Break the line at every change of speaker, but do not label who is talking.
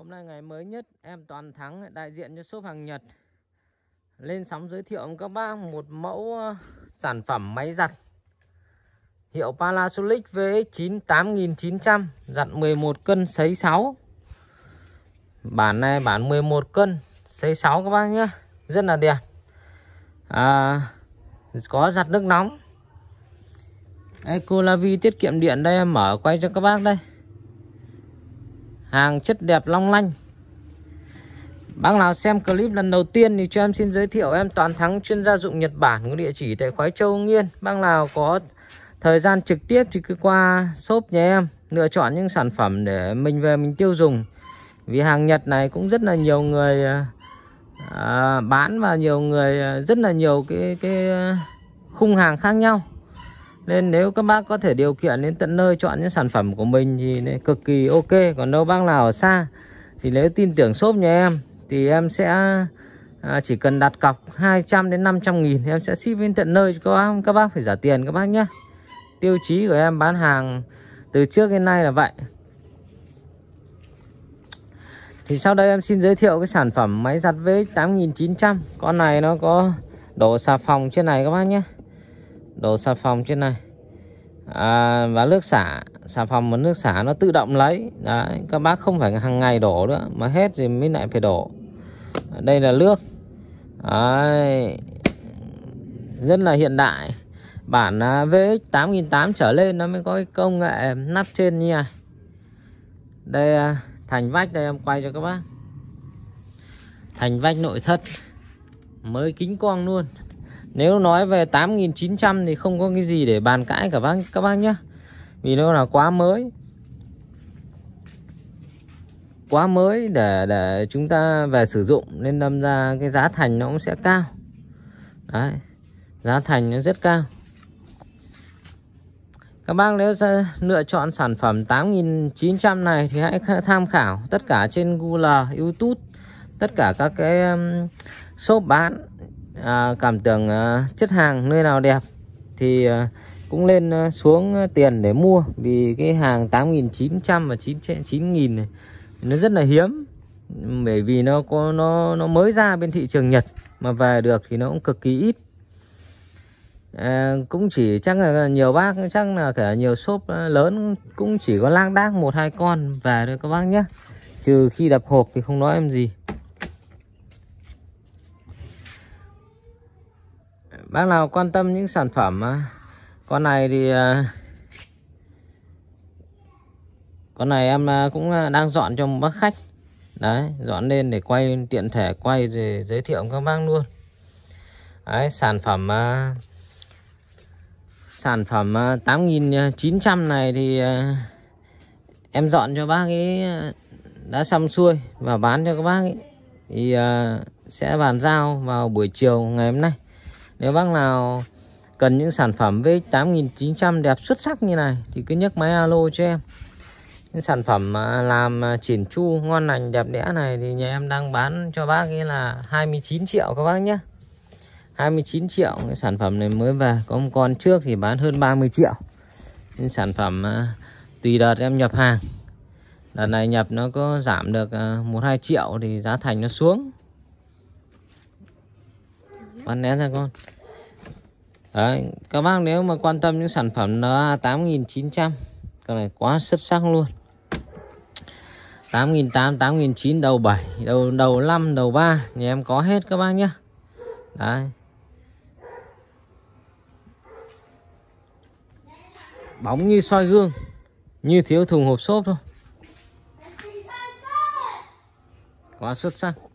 Hôm nay ngày mới nhất em Toàn Thắng đại diện cho shop hàng Nhật lên sóng giới thiệu với các bác một mẫu ờ, sản phẩm máy giặt hiệu Panasonic VX9 8900 giặt 11 cân sấy 6. Bản này bản 11 cân sấy 6 các bác nhé rất là đẹp. À, có giặt nước nóng. Ecolavi tiết kiệm điện đây em mở quay cho các bác đây hàng chất đẹp long lanh Bác nào xem clip lần đầu tiên thì cho em xin giới thiệu em Toàn Thắng chuyên gia dụng Nhật Bản có địa chỉ tại Khói Châu Nghiên. Bác nào có thời gian trực tiếp thì cứ qua shop nhà em lựa chọn những sản phẩm để mình về mình tiêu dùng. Vì hàng Nhật này cũng rất là nhiều người à, à bán và nhiều người à, rất là nhiều cái cái à, khung hàng khác nhau nên nếu các bác có thể điều kiện đến tận nơi chọn những sản phẩm của mình thì cực kỳ ok còn đâu bác nào ở xa thì nếu tin tưởng shop nhà em thì em sẽ à, chỉ cần đặt cọc 200 đến 500 nghìn thì em sẽ ship đến tận nơi cho các bác, các bác phải trả tiền các bác nhé tiêu chí của em bán hàng từ trước đến nay là vậy thì sau đây em xin giới thiệu cái sản phẩm máy giặt vế 8900 con này nó có đổ xà phòng trên này các bác nhé đồ xà phòng trên này à, và nước xả xà phòng và nước xả nó tự động lấy đấy các bác không phải hàng ngày đổ nữa mà hết thì mới lại phải đổ đây là nước đấy. rất là hiện đại bản à, VX tám 8008 trở lên nó mới có cái công nghệ nắp trên như này đây à, thành vách đây em quay cho các bác thành vách nội thất mới kính quang luôn nếu nói về 8.900 thì không có cái gì để bàn cãi cả bác, các bác nhá, Vì nó là quá mới Quá mới để để chúng ta về sử dụng Nên đâm ra cái giá thành nó cũng sẽ cao Đấy Giá thành nó rất cao các bác nếu lựa chọn sản phẩm 8.900 này thì hãy tham khảo tất cả trên Google, YouTube, tất cả các cái um, shop bán à, cảm tưởng à, chất hàng nơi nào đẹp thì à, cũng lên à, xuống à, tiền để mua vì cái hàng 8.900 và 9.000 này nó rất là hiếm bởi vì nó có nó nó mới ra bên thị trường Nhật mà về được thì nó cũng cực kỳ ít à, cũng chỉ chắc là nhiều bác chắc là cả nhiều shop à, lớn cũng chỉ có lang đác một hai con về thôi các bác nhé trừ khi đập hộp thì không nói em gì bác nào quan tâm những sản phẩm con này thì à, con này em à, cũng à, đang dọn cho một bác khách đấy dọn lên để quay tiện thể quay rồi giới thiệu các bác luôn đấy sản phẩm sản phẩm 8.900 này thì em dọn cho bác ấy đã xong xuôi và bán cho các bác ấy thì sẽ bàn giao vào buổi chiều ngày hôm nay nếu bác nào cần những sản phẩm V8900 đẹp xuất sắc như này thì cứ nhấc máy alo cho em những sản phẩm làm à, chỉn chu ngon lành đẹp đẽ này thì nhà em đang bán cho bác ấy là 29 triệu các bác nhé 29 triệu cái sản phẩm này mới về có một con trước thì bán hơn 30 triệu những sản phẩm à, tùy đợt em nhập hàng đợt này nhập nó có giảm được 1-2 à, triệu thì giá thành nó xuống ăn nén ra con Đấy, các bác nếu mà quan tâm những sản phẩm nó 8900 cái này quá xuất sắc luôn 8.800, 8 đầu 7, đầu đầu 5, đầu 3 Nhà em có hết các bác nhé Đấy Bóng như soi gương Như thiếu thùng hộp xốp thôi Quá xuất sắc